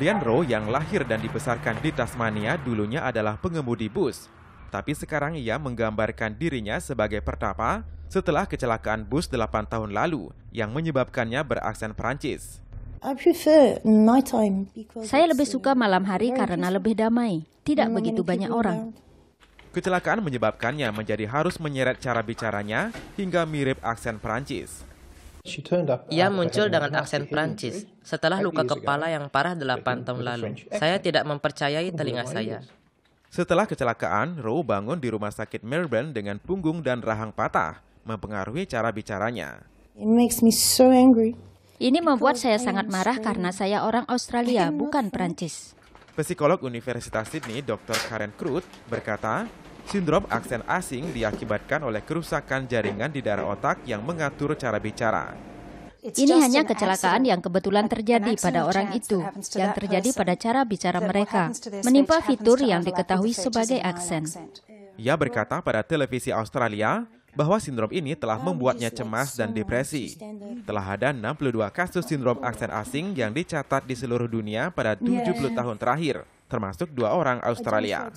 Leandro yang lahir dan dibesarkan di Tasmania dulunya adalah pengemudi bus. Tapi sekarang ia menggambarkan dirinya sebagai pertapa setelah kecelakaan bus 8 tahun lalu yang menyebabkannya beraksen Perancis. Saya lebih suka uh, malam hari karena lebih damai, tidak begitu banyak orang. Kecelakaan menyebabkannya menjadi harus menyeret cara bicaranya hingga mirip aksen Perancis. Ia muncul dengan aksen Prancis setelah luka kepala yang parah delapan tahun lalu. Saya tidak mempercayai telinga saya. Setelah kecelakaan, Rowe bangun di rumah sakit Melbourne dengan punggung dan rahang patah, mempengaruhi cara bicaranya. It makes me so angry. Ini membuat saya sangat marah karena saya orang Australia, bukan Prancis. Psikolog Universitas Sydney, Dr. Karen Krut, berkata, Sindrom aksen asing diakibatkan oleh kerusakan jaringan di daerah otak yang mengatur cara bicara. Ini hanya kecelakaan yang kebetulan terjadi pada orang itu, yang terjadi pada cara bicara mereka, menimpa fitur yang diketahui sebagai aksen. Ia berkata pada televisi Australia bahwa sindrom ini telah um, membuatnya cemas dan depresi. Telah ada 62 kasus sindrom aksen asing yang dicatat di seluruh dunia pada 70 tahun terakhir, termasuk dua orang Australia.